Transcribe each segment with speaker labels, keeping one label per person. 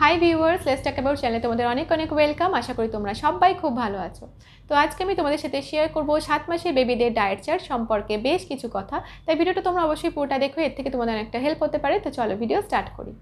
Speaker 1: high viewers let's talk about চ্যানেলে তোমাদের অনেক অনেক ওয়েলকাম আশা করি তোমরা সবাই খুব ভালো আছো তো আজকে আমি তোমাদের সাথে শেয়ার করবো সাত মাসের বেবিদের ডায়েট চার্ট সম্পর্কে বেশ কিছু কথা তাই ভিডিওটা তোমরা অবশ্যই পুরোটা দেখো এর থেকে তোমাদের অনেকটা হেল্প হতে পারে তো চলো ভিডিও স্টার্ট করি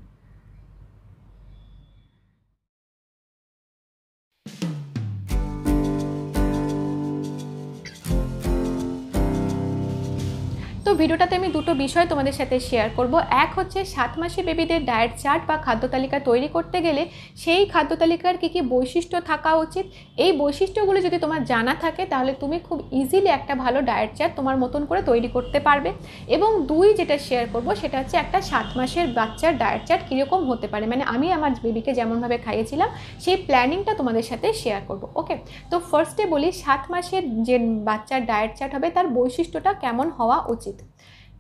Speaker 1: ভিডিওটাতে আমি দুটো বিষয় তোমাদের সাথে শেয়ার করব এক হচ্ছে সাত মাসে বেবিদের ডায়েট চার্ট বা খাদ্য তালিকা তৈরি করতে গেলে সেই খাদ্য তালিকার কী কী বৈশিষ্ট্য থাকা উচিত এই বৈশিষ্ট্যগুলো যদি তোমার জানা থাকে তাহলে তুমি খুব ইজিলি একটা ভালো ডায়েট চার্ট তোমার মতন করে তৈরি করতে পারবে এবং দুই যেটা শেয়ার করব সেটা হচ্ছে একটা সাত মাসের বাচ্চার ডায়েট চার্ট কীরকম হতে পারে মানে আমি আমার বেবিকে যেমনভাবে খাইয়েছিলাম সেই প্ল্যানিংটা তোমাদের সাথে শেয়ার করব ওকে তো ফার্স্টে বলি সাত মাসের যে বাচ্চার ডায়েট চার্ট হবে তার বৈশিষ্ট্যটা কেমন হওয়া উচিত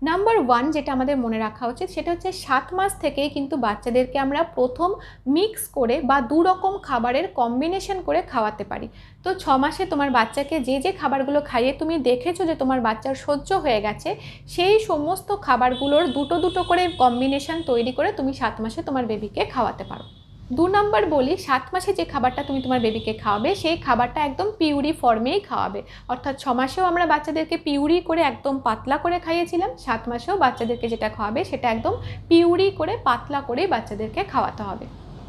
Speaker 1: নাম্বার ওয়ান যেটা আমাদের মনে রাখা উচিত সেটা হচ্ছে সাত মাস থেকেই কিন্তু বাচ্চাদেরকে আমরা প্রথম মিক্স করে বা দু রকম খাবারের কম্বিনেশন করে খাওয়াতে পারি তো ছ মাসে তোমার বাচ্চাকে যে যে খাবারগুলো খাইয়ে তুমি দেখেছো যে তোমার বাচ্চার সহ্য হয়ে গেছে সেই সমস্ত খাবারগুলোর দুটো দুটো করে কম্বিনেশন তৈরি করে তুমি সাত মাসে তোমার বেবিকে খাওয়াতে পারো দু নম্বর বলি সাত মাসে যে খাবারটা তুমি তোমার বেবিকে খাওয়াবে সেই খাবারটা একদম পিউরি ফর্মেই খাওয়াবে অর্থাৎ ছ মাসেও আমরা বাচ্চাদেরকে পিউরি করে একদম পাতলা করে খাইয়েছিলাম সাত মাসেও বাচ্চাদেরকে যেটা খাওয়াবে সেটা একদম পিউরি করে পাতলা করেই বাচ্চাদেরকে খাওয়াতে হবে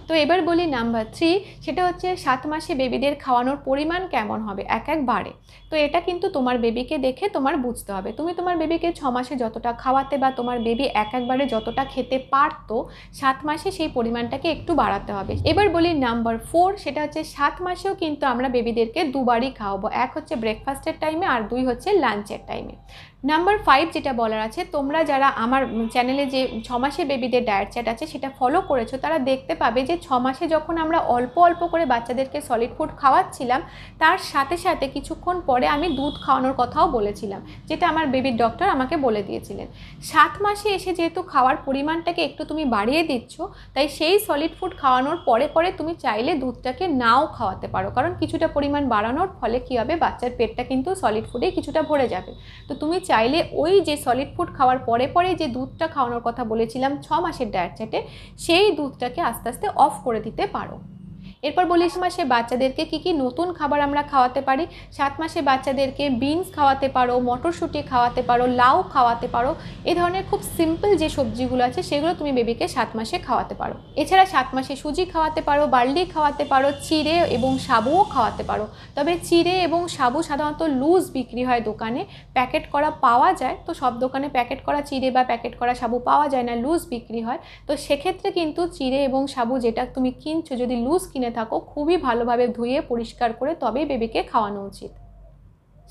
Speaker 1: তো এবার বলি নাম্বার থ্রি সেটা হচ্ছে সাত মাসে বেবিদের খাওয়ানোর পরিমাণ কেমন হবে এক এক বারে তো এটা কিন্তু তোমার বেবিকে দেখে তোমার বুঝতে হবে তুমি তোমার বেবিকে ছ মাসে যতটা খাওয়াতে বা তোমার বেবি এক একবারে যতটা খেতে পারতো সাত মাসে সেই পরিমাণটাকে একটু বাড়াতে হবে এবার বলি নাম্বার ফোর সেটা হচ্ছে সাত মাসেও কিন্তু আমরা বেবিদেরকে দুবারই খাওয়াবো এক হচ্ছে ব্রেকফাস্টের টাইমে আর দুই হচ্ছে লাঞ্চের টাইমে নাম্বার ফাইভ যেটা বলার আছে তোমরা যারা আমার চ্যানেলে যে ছ মাসের বেবিদের ডায়েট চ্যাট আছে সেটা ফলো করেছো তারা দেখতে পাবে যে ছ মাসে যখন আমরা অল্প অল্প করে বাচ্চাদেরকে সলিড ফুড খাওয়াচ্ছিলাম তার সাথে সাথে কিছুক্ষণ পরে আমি দুধ খাওয়ানোর কথাও বলেছিলাম যেটা আমার বেবির ডক্টর আমাকে বলে দিয়েছিলেন সাত মাসে এসে যেহেতু খাওয়ার পরিমাণটাকে একটু তুমি বাড়িয়ে দিচ্ছ তাই সেই সলিড ফুড খাওয়ানোর পরে পরে তুমি চাইলে দুধটাকে নাও খাওয়াতে পারো কারণ কিছুটা পরিমাণ বাড়ানোর ফলে কী হবে বাচ্চার পেটটা কিন্তু সলিড ফুডে কিছুটা ভরে যাবে তো তুমি চাইলে ওই যে সলিড ফুড খাওয়ার পরে পরে যে দুধটা খাওয়ানোর কথা বলেছিলাম ছ মাসের ডায়েট চ্যাটে সেই দুধটাকে আস্তে আস্তে অফ করে দিতে পারো এরপর বলি মাসে বাচ্চাদেরকে কি কি নতুন খাবার আমরা খাওয়াতে পারি সাত মাসে বাচ্চাদেরকে বিনস খাওয়াতে পারো মটরশুঁটি খাওয়াতে পারো লাউ খাওয়াতে পারো এ ধরনের খুব সিম্পল যে সবজিগুলো আছে সেগুলো তুমি বেবিকে সাত মাসে খাওয়াতে পারো এছাড়া সাত মাসে সুজি খাওয়াতে পারো বার্লি খাওয়াতে পারো চিড়ে এবং সাবুও খাওয়াতে পারো তবে চিড়ে এবং সাবু সাধারণত লুজ বিক্রি হয় দোকানে প্যাকেট করা পাওয়া যায় তো সব দোকানে প্যাকেট করা চিড়ে বা প্যাকেট করা সাবু পাওয়া যায় না লুজ বিক্রি হয় তো সেক্ষেত্রে কিন্তু চিড়ে এবং সাবু যেটা তুমি কিনছো যদি লুজ কিনে থাকো খুবই ভালোভাবে ধুয়ে পরিষ্কার করে তবেই বেবিকে খাওয়ানো উচিত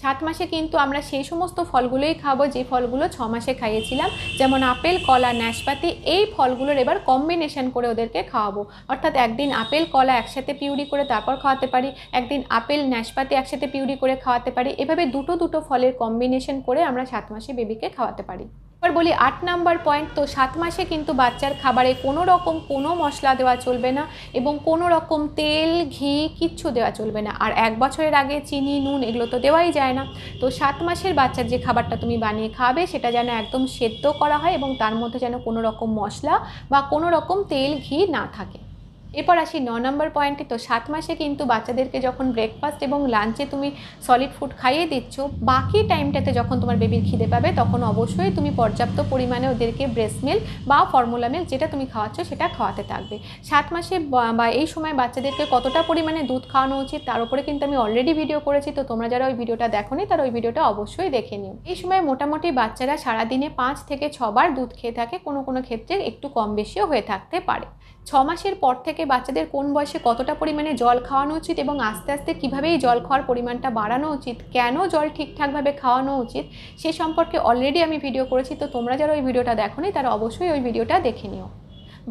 Speaker 1: সাত মাসে কিন্তু আমরা সেই সমস্ত ফলগুলোই খাবো যে ফলগুলো ছ মাসে খাইয়েছিলাম যেমন আপেল কলা নাশপাতি এই ফলগুলোর এবার কম্বিনেশন করে ওদেরকে খাওয়াবো অর্থাৎ একদিন আপেল কলা একসাথে পিউরি করে তারপর খাওয়াতে পারি একদিন আপেল ন্যাসপাতি একসাথে পিউরি করে খাওয়াতে পারি এভাবে দুটো দুটো ফলের কম্বিনেশন করে আমরা সাত মাসে বেবিকে খাওয়াতে পারি এবার বলি আট নাম্বার পয়েন্ট তো সাত মাসে কিন্তু বাচ্চার খাবারে কোনো রকম কোনো মশলা দেওয়া চলবে না এবং কোনো রকম তেল ঘি কিচ্ছু দেওয়া চলবে না আর এক বছরের আগে চিনি নুন এগুলো তো দেওয়াই যায় না তো সাত মাসের বাচ্চার যে খাবারটা তুমি বানিয়ে খাবে সেটা যেন একদম সেদ্ধ করা হয় এবং তার মধ্যে যেন কোনো রকম মশলা বা কোনো রকম তেল ঘি না থাকে এরপর আসি ন নম্বর পয়েন্টে তো সাত মাসে কিন্তু বাচ্চাদেরকে যখন ব্রেকফাস্ট এবং লাঞ্চে তুমি সলিড ফুড খাইয়ে দিচ্ছ বাকি টাইমটাতে যখন তোমার বেবির খিদে পাবে তখন অবশ্যই তুমি পর্যাপ্ত পরিমাণে ওদেরকে ব্রেস্ট মিল বা ফর্মুলা মিল যেটা তুমি খাওয়াচ্ছ সেটা খাওয়াতে থাকবে সাত মাসে বা এই সময় বাচ্চাদেরকে কতটা পরিমাণে দুধ খাওয়ানো উচিত তার উপরে কিন্তু আমি অলরেডি ভিডিও করেছি তো তোমরা যারা ওই ভিডিওটা দেখো নি তারা ওই ভিডিওটা অবশ্যই দেখে নিও এই সময় মোটামুটি বাচ্চারা সারাদিনে পাঁচ থেকে ছবার দুধ খেয়ে থাকে কোনো কোনো ক্ষেত্রে একটু কম বেশিও হয়ে থাকতে পারে ছ মাসের পর থেকে বাচ্চাদের কোন বয়সে কতটা পরিমাণে জল খাওয়ানো উচিত এবং আস্তে আস্তে কীভাবে এই জল খাওয়ার পরিমাণটা বাড়ানো উচিত কেন জল ঠিকঠাকভাবে খাওয়ানো উচিত সে সম্পর্কে অলরেডি আমি ভিডিও করেছি তো তোমরা যারা ওই ভিডিওটা দেখো তারা অবশ্যই ওই ভিডিওটা দেখে নিও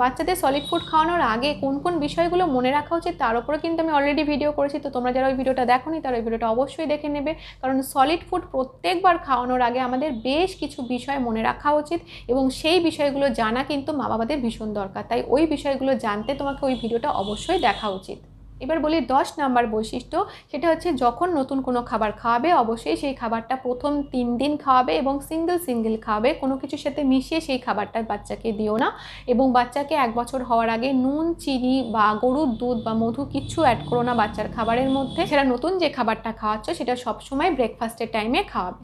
Speaker 1: বাচ্চাদের সলিড ফুড খাওয়ানোর আগে কোন কোন বিষয়গুলো মনে রাখা উচিত তার উপরে কিন্তু আমি অলরেডি ভিডিও করেছি তো তোমরা যারা ওই ভিডিওটা দেখো নি তারা ওই ভিডিওটা অবশ্যই দেখে নেবে কারণ সলিড ফুড প্রত্যেকবার খাওয়ানোর আগে আমাদের বেশ কিছু বিষয় মনে রাখা উচিত এবং সেই বিষয়গুলো জানা কিন্তু মা বাবাদের ভীষণ দরকার তাই ওই বিষয়গুলো জানতে তোমাকে ওই ভিডিওটা অবশ্যই দেখা উচিত এবার বলি দশ নাম্বার বৈশিষ্ট্য সেটা হচ্ছে যখন নতুন কোনো খাবার খাওয়াবে অবশ্যই সেই খাবারটা প্রথম তিন দিন খাওয়াবে এবং সিঙ্গেল সিঙ্গেল খাওয়াবে কোনো কিছুর সাথে মিশিয়ে সেই খাবারটা বাচ্চাকে দিও না এবং বাচ্চাকে এক বছর হওয়ার আগে নুন চিনি বা গরুর দুধ বা মধু কিচ্ছু অ্যাড করো না বাচ্চার খাবারের মধ্যে সেটা নতুন যে খাবারটা খাওয়াচ্ছ সেটা সবসময় ব্রেকফাস্টের টাইমে খাওয়াবে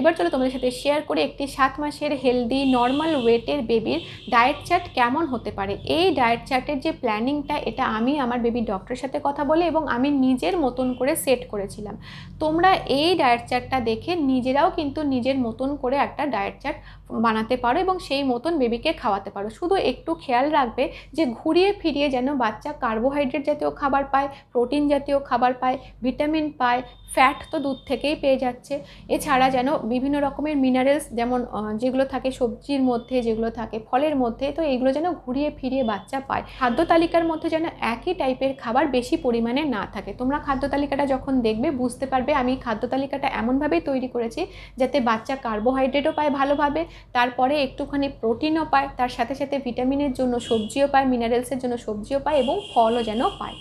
Speaker 1: এবার চলো তোমাদের সাথে শেয়ার করে একটি সাত মাসের হেলদি নর্মাল ওয়েটের বেবির ডায়েট চার্ট কেমন হতে পারে এই ডায়েট চার্টের যে প্ল্যানিংটা এটা আমি আমার বেবি ডক্টরের সাথে কথা বলে এবং আমি নিজের মতন করে সেট করেছিলাম তোমরা এই ডায়েট চার্টটা দেখে নিজেরাও কিন্তু নিজের মতন করে একটা ডায়েট চার্ট বানাতে পারো এবং সেই মতন বেবিকে খাওয়াতে পারো শুধু একটু খেয়াল রাখবে যে ঘুরিয়ে ফিরিয়ে যেন বাচ্চা কার্বোহাইড্রেট জাতীয় খাবার পায় প্রোটিন জাতীয় খাবার পায় ভিটামিন পায় ফ্যাট তো দুধ থেকেই পেয়ে যাচ্ছে এছাড়া যেন বিভিন্ন রকমের মিনারেলস যেমন যেগুলো থাকে সবজির মধ্যে যেগুলো থাকে ফলের মধ্যে তো এইগুলো যেন ঘুরিয়ে ফিরিয়ে বাচ্চা পায় খাদ্য তালিকার মধ্যে যেন একই টাইপের খাবার বেশি পরিমাণে না থাকে তোমরা খাদ্য তালিকাটা যখন দেখবে বুঝতে পারবে আমি খাদ্য তালিকাটা এমনভাবেই তৈরি করেছি যাতে বাচ্চা কার্বোহাইড্রেটও পায় ভালোভাবে তারপরে একটুখানি প্রোটিনও পায় তার সাথে সাথে ভিটামিনের জন্য সবজিও পায় মিনারেলসের জন্য সবজিও পায় এবং ফলও যেন পায়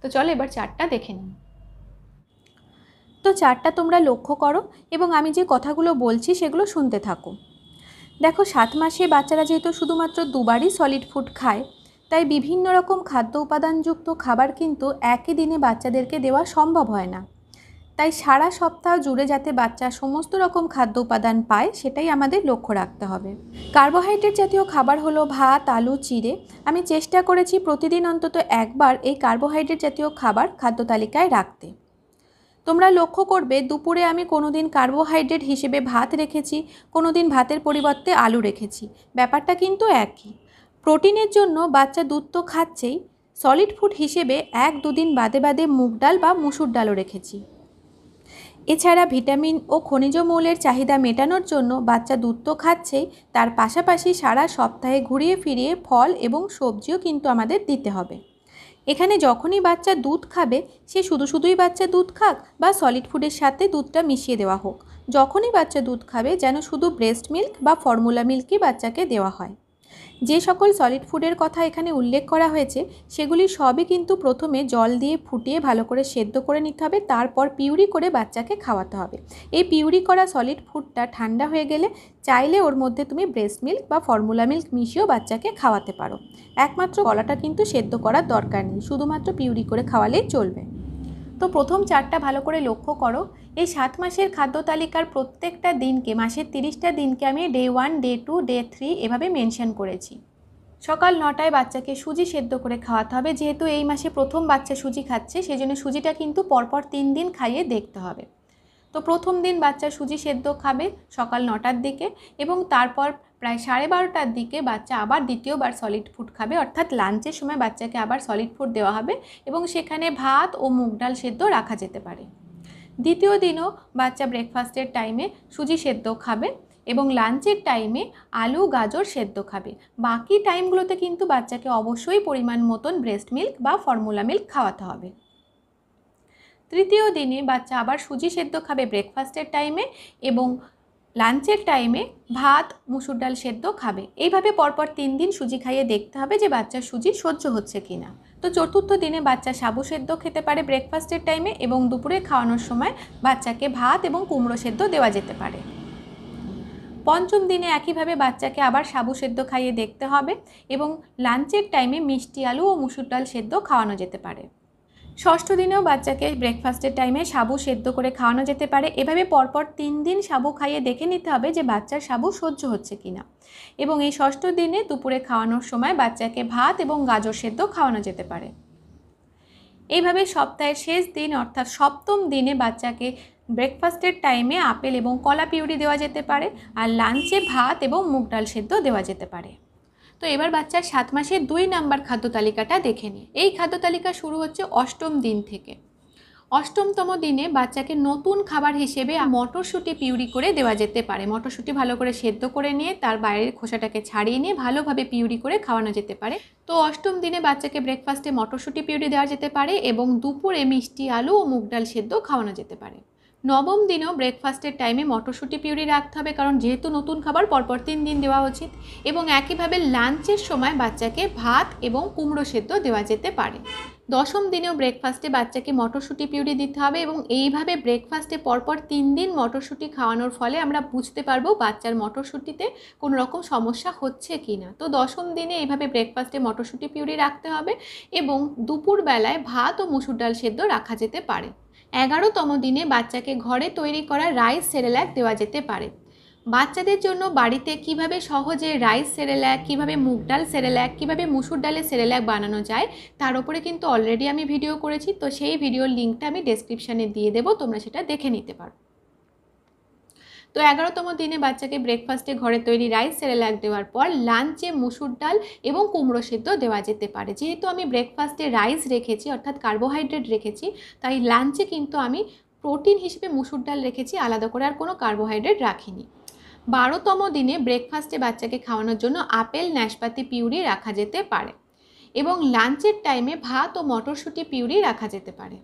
Speaker 1: তো চলো এবার চারটা দেখে নিন তো চারটা তোমরা লক্ষ্য করো এবং আমি যে কথাগুলো বলছি সেগুলো শুনতে থাকো দেখো সাত মাসে বাচ্চারা যেহেতু শুধুমাত্র দুবারই সলিড ফুড খায় তাই বিভিন্ন রকম খাদ্য উপাদানযুক্ত খাবার কিন্তু একই দিনে বাচ্চাদেরকে দেওয়া সম্ভব হয় না তাই সারা সপ্তাহ জুড়ে যাতে বাচ্চা সমস্ত রকম খাদ্য উপাদান পায় সেটাই আমাদের লক্ষ্য রাখতে হবে কার্বোহাইড্রেট জাতীয় খাবার হলো ভাত আলু চিড়ে আমি চেষ্টা করেছি প্রতিদিন অন্তত একবার এই কার্বোহাইড্রেট জাতীয় খাবার খাদ্য তালিকায় রাখতে তোমরা লক্ষ্য করবে দুপুরে আমি কোনো দিন কার্বোহাইড্রেট হিসেবে ভাত রেখেছি কোনো দিন ভাতের পরিবর্তে আলু রেখেছি ব্যাপারটা কিন্তু একই প্রোটিনের জন্য বাচ্চা দুধ তো খাচ্ছেই সলিড ফুড হিসেবে এক দুদিন বাদে বাদে মুগ ডাল বা মুসুর ডালও রেখেছি এছাড়া ভিটামিন ও খনিজ মৌলের চাহিদা মেটানোর জন্য বাচ্চা দুধ তো খাচ্ছেই তার পাশাপাশি সারা সপ্তাহে ঘুরিয়ে ফিরিয়ে ফল এবং সবজিও কিন্তু আমাদের দিতে হবে এখানে যখনই বাচ্চা দুধ খাবে সে শুধু শুধুই বাচ্চা দুধ খাক বা সলিড ফুডের সাথে দুধটা মিশিয়ে দেওয়া হোক যখনই বাচ্চা দুধ খাবে যেন শুধু ব্রেস্ট মিল্ক বা ফর্মুলা মিল্কই বাচ্চাকে দেওয়া হয় যে সকল সলিড ফুডের কথা এখানে উল্লেখ করা হয়েছে সেগুলি সবই কিন্তু প্রথমে জল দিয়ে ফুটিয়ে ভালো করে সেদ্ধ করে নিতে হবে তারপর পিউরি করে বাচ্চাকে খাওয়াতে হবে এই পিউরি করা সলিড ফুডটা ঠান্ডা হয়ে গেলে চাইলে ওর মধ্যে তুমি ব্রেস্ট মিল্ক বা ফর্মুলা মিল্ক মিশিয়েও বাচ্চাকে খাওয়াতে পারো একমাত্র কলাটা কিন্তু সেদ্ধ করার দরকার নেই শুধুমাত্র পিউরি করে খাওয়ালেই চলবে তো প্রথম চারটা ভালো করে লক্ষ্য করো এই সাত মাসের খাদ্য তালিকার প্রত্যেকটা দিনকে মাসের তিরিশটা দিনকে আমি day one day two day three এভাবে মেনশন করেছি সকাল নটায় বাচ্চাকে সুজি সেদ্ধ করে খাওয়াতে হবে যেহেতু এই মাসে প্রথম বাচ্চা সুজি খাচ্ছে সেই জন্য সুজিটা কিন্তু পরপর তিন দিন খাইয়ে দেখতে হবে তো প্রথম দিন বাচ্চা সুজি সেদ্ধ খাবে সকাল নটার দিকে এবং তারপর প্রায় সাড়ে বারোটার দিকে বাচ্চা আবার দ্বিতীয়বার সলিড ফুড খাবে অর্থাৎ লাঞ্চের সময় বাচ্চাকে আবার সলিড ফুড দেওয়া হবে এবং সেখানে ভাত ও মুগ ডাল সেদ্ধ রাখা যেতে পারে দ্বিতীয় দিনও বাচ্চা ব্রেকফাস্টের টাইমে সুজি সেদ্ধ খাবে এবং লাঞ্চের টাইমে আলু গাজর সেদ্ধ খাবে বাকি টাইমগুলোতে কিন্তু বাচ্চাকে অবশ্যই পরিমাণ মতন ব্রেস্ট মিল্ক বা ফর্মুলা মিল্ক খাওয়াতে হবে তৃতীয় দিনে বাচ্চা আবার সুজি সেদ্ধ খাবে ব্রেকফাস্টের টাইমে এবং লাঞ্চের টাইমে ভাত মুসুর ডাল সেদ্ধ খাবে এইভাবে পরপর তিন দিন সুজি খাইয়ে দেখতে হবে যে বাচ্চার সুজি সহ্য হচ্ছে কি না তো চতুর্থ দিনে বাচ্চা সাবু সেদ্ধ খেতে পারে ব্রেকফাস্টের টাইমে এবং দুপুরে খাওয়ানোর সময় বাচ্চাকে ভাত এবং কুমড়ো সেদ্ধ দেওয়া যেতে পারে পঞ্চম দিনে একইভাবে বাচ্চাকে আবার সাবু সেদ্ধ খাইয়ে দেখতে হবে এবং লাঞ্চের টাইমে মিষ্টি আলু ও মুসুর ডাল সেদ্ধ খাওয়ানো যেতে পারে ষষ্ঠ দিনেও বাচ্চাকে ব্রেকফাস্টের টাইমে সাবু সেদ্ধ করে খাওয়ানো যেতে পারে এভাবে পরপর তিন দিন সাবু খাইয়ে দেখে নিতে হবে যে বাচ্চার সাবু সহ্য হচ্ছে কিনা এবং এই ষষ্ঠ দিনে দুপুরে খাওয়ানোর সময় বাচ্চাকে ভাত এবং গাজর সেদ্ধ খাওয়ানো যেতে পারে এইভাবে সপ্তাহের শেষ দিন অর্থাৎ সপ্তম দিনে বাচ্চাকে ব্রেকফাস্টের টাইমে আপেল এবং কলা পিউরি দেওয়া যেতে পারে আর লাঞ্চে ভাত এবং মুগ ডাল সেদ্ধ দেওয়া যেতে পারে তো এবার বাচ্চার সাত মাসের দুই নাম্বার খাদ্য তালিকাটা দেখে নিই এই খাদ্য তালিকা শুরু হচ্ছে অষ্টম দিন থেকে অষ্টমতম দিনে বাচ্চাকে নতুন খাবার হিসেবে মটরশুঁটি পিউরি করে দেওয়া যেতে পারে মটরশুঁটি ভালো করে সেদ্ধ করে নিয়ে তার বাইরের খোসাটাকে ছাড়িয়ে নিয়ে ভালোভাবে পিউরি করে খাওয়ানো যেতে পারে তো অষ্টম দিনে বাচ্চাকে ব্রেকফাস্টে মটরশুঁটি পিউরি দেওয়া যেতে পারে এবং দুপুরে মিষ্টি আলু ও মুগ ডাল সেদ্ধ খাওয়ানো যেতে পারে নবম দিনেও ব্রেকফাস্টের টাইমে মটরশুঁটি পিউরি রাখতে হবে কারণ যেহেতু নতুন খাবার পরপর তিন দিন দেওয়া উচিত এবং একইভাবে লাঞ্চের সময় বাচ্চাকে ভাত এবং কুমড়ো সেদ্ধ দেওয়া যেতে পারে দশম দিনেও ব্রেকফাস্টে বাচ্চাকে মটরশুঁটি পিউরি দিতে হবে এবং এইভাবে ব্রেকফাস্টে পরপর তিন দিন মটরশুঁটি খাওয়ানোর ফলে আমরা বুঝতে পারবো বাচ্চার মটরশুঁটিতে কোনো রকম সমস্যা হচ্ছে কি না তো দশম দিনে এইভাবে ব্রেকফাস্টে মটরশুঁটি পিউরি রাখতে হবে এবং দুপুরবেলায় ভাত ও মুসুর ডাল সেদ্ধ রাখা যেতে পারে এগারোতম দিনে বাচ্চাকে ঘরে তৈরি করা রাইস সেরেল্যাক দেওয়া যেতে পারে বাচ্চাদের জন্য বাড়িতে কিভাবে সহজে রাইস সেরেল্যাক কিভাবে মুগ ডাল সেরেল্যাক কিভাবে মুসুর ডালের সেরেল্যাক বানানো যায় তার উপরে কিন্তু অলরেডি আমি ভিডিও করেছি তো সেই ভিডিওর লিঙ্কটা আমি ডেসক্রিপশানে দিয়ে দেবো তোমরা সেটা দেখে নিতে পারো তো এগারোতম দিনে বাচ্চাকে ব্রেকফাস্টে ঘরে তৈরি রাইস সেরেলাক দেওয়ার পর লাঞ্চে মুসুর ডাল এবং কুমড়ো সেদ্ধ দেওয়া যেতে পারে যেহেতু আমি ব্রেকফাস্টে রাইস রেখেছি অর্থাৎ কার্বোহাইড্রেট রেখেছি তাই লাঞ্চে কিন্তু আমি প্রোটিন হিসেবে মুসুর ডাল রেখেছি আলাদা করে আর কোনো কার্বোহাইড্রেট রাখিনি বারোতম দিনে ব্রেকফাস্টে বাচ্চাকে খাওয়ানোর জন্য আপেল ন্যাশপাতি পিউরি রাখা যেতে পারে এবং লাঞ্চের টাইমে ভাত ও মটরশুঁটি পিউরি রাখা যেতে পারে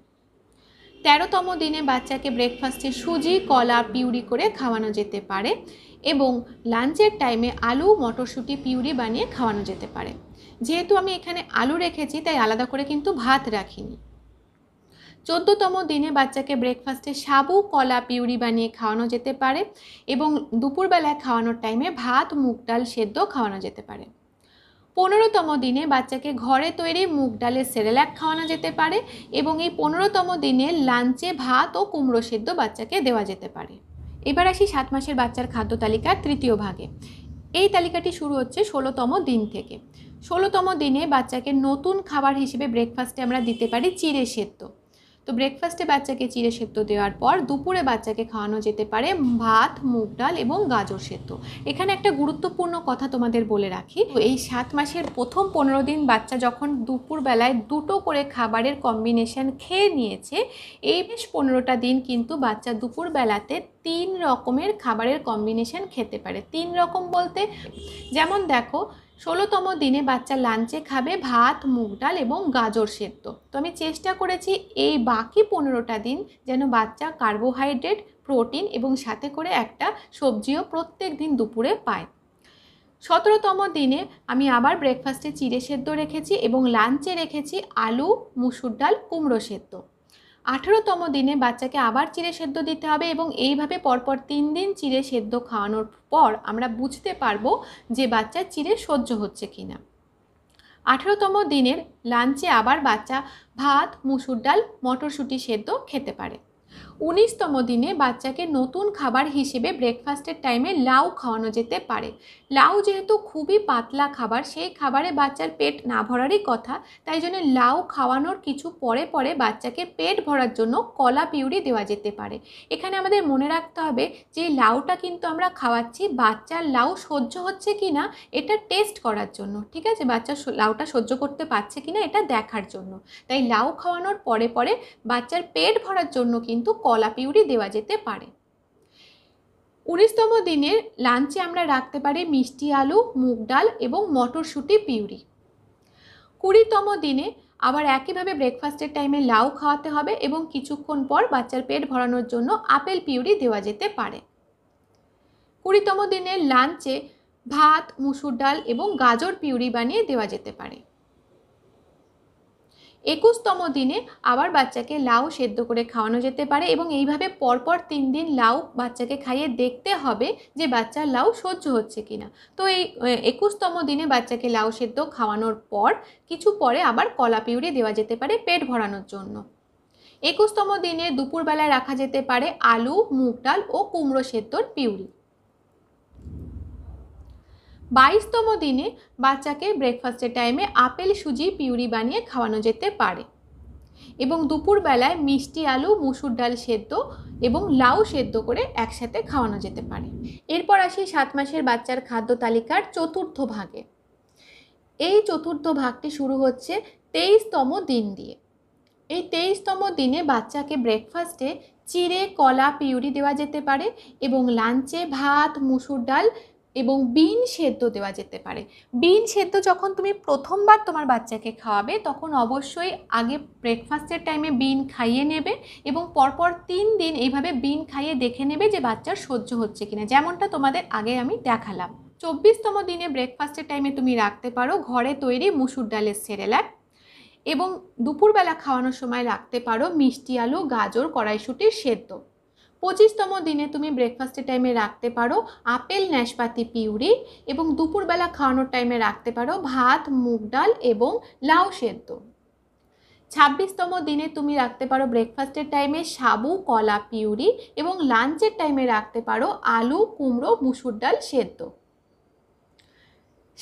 Speaker 1: তেরোতম দিনে বাচ্চাকে ব্রেকফাস্টে সুজি কলা পিউরি করে খাওয়ানো যেতে পারে এবং লাঞ্চের টাইমে আলু মটরশুঁটি পিউরি বানিয়ে খাওয়ানো যেতে পারে যেহেতু আমি এখানে আলু রেখেছি তাই আলাদা করে কিন্তু ভাত রাখিনি চোদ্দতম দিনে বাচ্চাকে ব্রেকফাস্টে সাবু কলা পিউরি বানিয়ে খাওয়ানো যেতে পারে এবং দুপুরবেলায় খাওয়ানোর টাইমে ভাত মুগ ডাল সেদ্ধ খাওয়ানো যেতে পারে পনেরোতম দিনে বাচ্চাকে ঘরে তৈরি মুগ ডালের সেরেলাক খাওয়ানো যেতে পারে এবং এই পনেরোতম দিনে লাঞ্চে ভাত ও কুমড়ো সেদ্ধ বাচ্চাকে দেওয়া যেতে পারে এবার আসি সাত মাসের বাচ্চার খাদ্য তালিকার তৃতীয় ভাগে এই তালিকাটি শুরু হচ্ছে ষোলোতম দিন থেকে ষোলোতম দিনে বাচ্চাকে নতুন খাবার হিসেবে ব্রেকফাস্টে আমরা দিতে পারি চিড়ে সেদ্ধ তো ব্রেকফাস্টে বাচ্চাকে চিড়ে সেদ্ধ দেওয়ার পর দুপুরে বাচ্চাকে খাওয়ানো যেতে পারে ভাত মুগ ডাল এবং গাজর সেদ্ধ এখানে একটা গুরুত্বপূর্ণ কথা তোমাদের বলে রাখি এই সাত মাসের প্রথম পনেরো দিন বাচ্চা যখন দুপুরবেলায় দুটো করে খাবারের কম্বিনেশন খেয়ে নিয়েছে এই বেশ পনেরোটা দিন কিন্তু বাচ্চা দুপুরবেলাতে তিন রকমের খাবারের কম্বিনেশন খেতে পারে তিন রকম বলতে যেমন দেখো ষোলোতম দিনে বাচ্চা লাঞ্চে খাবে ভাত মুগ ডাল এবং গাজর সেদ্ধ তো আমি চেষ্টা করেছি এই বাকি পনেরোটা দিন যেন বাচ্চা কার্বোহাইড্রেট প্রোটিন এবং সাথে করে একটা সবজিও প্রত্যেক দিন দুপুরে পায় সতেরোতম দিনে আমি আবার ব্রেকফাস্টে চিড়ে সেদ্ধ রেখেছি এবং লাঞ্চে রেখেছি আলু মুসুর ডাল কুমড়ো সেদ্ধ আঠেরোতম দিনে বাচ্চাকে আবার চিড়ে সেদ্ধ দিতে হবে এবং এইভাবে পরপর তিন দিন চিড়ে সেদ্ধ খাওয়ানোর পর আমরা বুঝতে পারবো যে বাচ্চা চিড়ে সহ্য হচ্ছে কিনা আঠেরোতম দিনের লাঞ্চে আবার বাচ্চা ভাত মুসুর ডাল মটরশুঁটি সেদ্ধ খেতে পারে উনিশতম দিনে বাচ্চাকে নতুন খাবার হিসেবে ব্রেকফাস্টের টাইমে লাউ খাওয়ানো যেতে পারে লাউ যেহেতু খুবই পাতলা খাবার সেই খাবারে বাচ্চার পেট না ভরারই কথা তাই জন্য লাউ খাওয়ানোর কিছু পরে পরে বাচ্চাকে পেট ভরার জন্য কলা পিউরি দেওয়া যেতে পারে এখানে আমাদের মনে রাখতে হবে যে লাউটা কিন্তু আমরা খাওয়াচ্ছি বাচ্চার লাউ সহ্য হচ্ছে কি না এটা টেস্ট করার জন্য ঠিক আছে বাচ্চা লাউটা সহ্য করতে পারছে কি না এটা দেখার জন্য তাই লাউ খাওয়ানোর পরে পরে বাচ্চার পেট ভরার জন্য কিন্তু কলা পিউরি দেওয়া যেতে পারে উনিশতম দিনের লাঞ্চে আমরা রাখতে পারি মিষ্টি আলু মুগ ডাল এবং মটরশুঁটি পিউরি কুড়িতম দিনে আবার একইভাবে ব্রেকফাস্টের টাইমে লাউ খাওয়াতে হবে এবং কিছুক্ষণ পর বাচ্চার পেট ভরানোর জন্য আপেল পিউরি দেওয়া যেতে পারে কুড়িতম দিনের লাঞ্চে ভাত মুসুর ডাল এবং গাজর পিউরি বানিয়ে দেওয়া যেতে পারে একুশতম দিনে আবার বাচ্চাকে লাউ সেদ্ধ করে খাওয়ানো যেতে পারে এবং এইভাবে পরপর তিন দিন লাউ বাচ্চাকে খাইয়ে দেখতে হবে যে বাচ্চার লাউ সহ্য হচ্ছে কি না তো এই একুশতম দিনে বাচ্চাকে লাউ সেদ্ধ খাওয়ানোর পর কিছু পরে আবার কলা পিউরি দেওয়া যেতে পারে পেট ভরানোর জন্য একুশতম দিনে দুপুরবেলায় রাখা যেতে পারে আলু মুগ ডাল ও কুমড়ো সেদ্ধর পিউরি বাইশতম দিনে বাচ্চাকে ব্রেকফাস্টের টাইমে আপেল সুজি পিউরি বানিয়ে খাওয়ানো যেতে পারে এবং দুপুরবেলায় মিষ্টি আলু মুসুর ডাল সেদ্ধ এবং লাউ সেদ্ধ করে একসাথে খাওয়ানো যেতে পারে এরপর আসি সাত মাসের বাচ্চার খাদ্য তালিকার চতুর্থ ভাগে এই চতুর্থ ভাগটি শুরু হচ্ছে তেইশতম দিন দিয়ে এই তেইশতম দিনে বাচ্চাকে ব্রেকফাস্টে চিড়ে কলা পিউরি দেওয়া যেতে পারে এবং লাঞ্চে ভাত মুসুর ডাল এবং বিন সেদ্ধ দেওয়া যেতে পারে বিন সেদ্ধ যখন তুমি প্রথমবার তোমার বাচ্চাকে খাওয়াবে তখন অবশ্যই আগে ব্রেকফাস্টের টাইমে বিন খাইয়ে নেবে এবং পরপর তিন দিন এইভাবে বিন খাইয়ে দেখে নেবে যে বাচ্চার সহ্য হচ্ছে কিনা যেমনটা তোমাদের আগে আমি দেখালাম চব্বিশতম দিনে ব্রেকফাস্টের টাইমে তুমি রাখতে পারো ঘরে তৈরি মুসুর ডালের সেরেলাক এবং দুপুরবেলা খাওয়ানোর সময় রাখতে পারো মিষ্টি আলু গাজর কড়াইশুটির সেদ্ধ পঁচিশতম দিনে তুমি ব্রেকফাস্টের টাইমে রাখতে পারো আপেল ন্যাশপাতি পিউরি এবং দুপুরবেলা খাওয়ানোর টাইমে রাখতে পারো ভাত মুগ ডাল এবং লাউ সেদ্ধ ছাব্বিশতম দিনে তুমি রাখতে পারো ব্রেকফাস্টের টাইমে সাবু কলা পিউরি এবং লাঞ্চের টাইমে রাখতে পারো আলু কুমড়ো মুসুর ডাল সেদ্ধ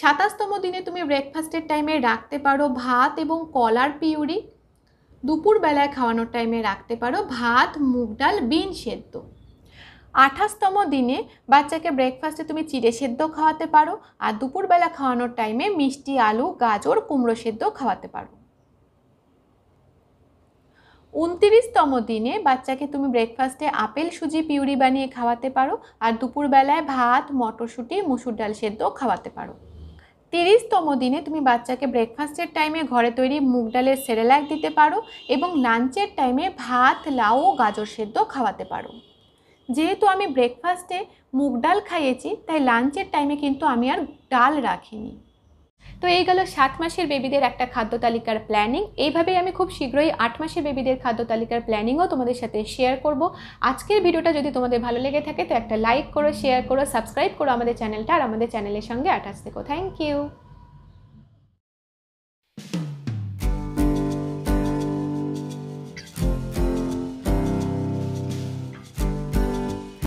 Speaker 1: সাতাশতম দিনে তুমি ব্রেকফাস্টের টাইমে রাখতে পারো ভাত এবং কলার পিউরি দুপুরবেলায় খাওয়ানোর টাইমে রাখতে পারো ভাত মুগ ডাল বিন সেদ্ধ আঠাশতম দিনে বাচ্চাকে ব্রেকফাস্টে তুমি চিড়ে সেদ্ধ খাওয়াতে পারো আর দুপুরবেলা খাওয়ানোর টাইমে মিষ্টি আলু গাজর কুমড়ো সেদ্ধ খাওয়াতে পারো উনত্রিশতম দিনে বাচ্চাকে তুমি ব্রেকফাস্টে আপেল সুজি পিউরি বানিয়ে খাওয়াতে পারো আর দুপুরবেলায় ভাত মটরশুঁটি মুসুর ডাল সেদ্ধ খাওয়াতে পারো তিরিশতম দিনে তুমি বাচ্চাকে ব্রেকফাস্টের টাইমে ঘরে তৈরি মুগ ডালের সেরেলাক দিতে পারো এবং লাঞ্চের টাইমে ভাত লাউ ও গাজর সেদ্ধ খাওয়াতে পারো যেহেতু আমি ব্রেকফাস্টে মুগ ডাল খাইয়েছি তাই লাঞ্চের টাইমে কিন্তু আমি আর ডাল রাখিনি তো এই গেল সাত মাসের বেবিদের একটা খাদ্য তালিকার প্ল্যানিং এইভাবেই আমি খুব শীঘ্রই আট মাসের বেবিদের খাদ্য তালিকার প্ল্যানিংও তোমাদের সাথে শেয়ার করব আজকের ভিডিওটা যদি তোমাদের ভালো লেগে থাকে তো একটা লাইক করো শেয়ার করো সাবস্ক্রাইব করো আমাদের চ্যানেলটা আর আমাদের চ্যানেলের সঙ্গে অ্যাটাচ থেকো থ্যাংক ইউ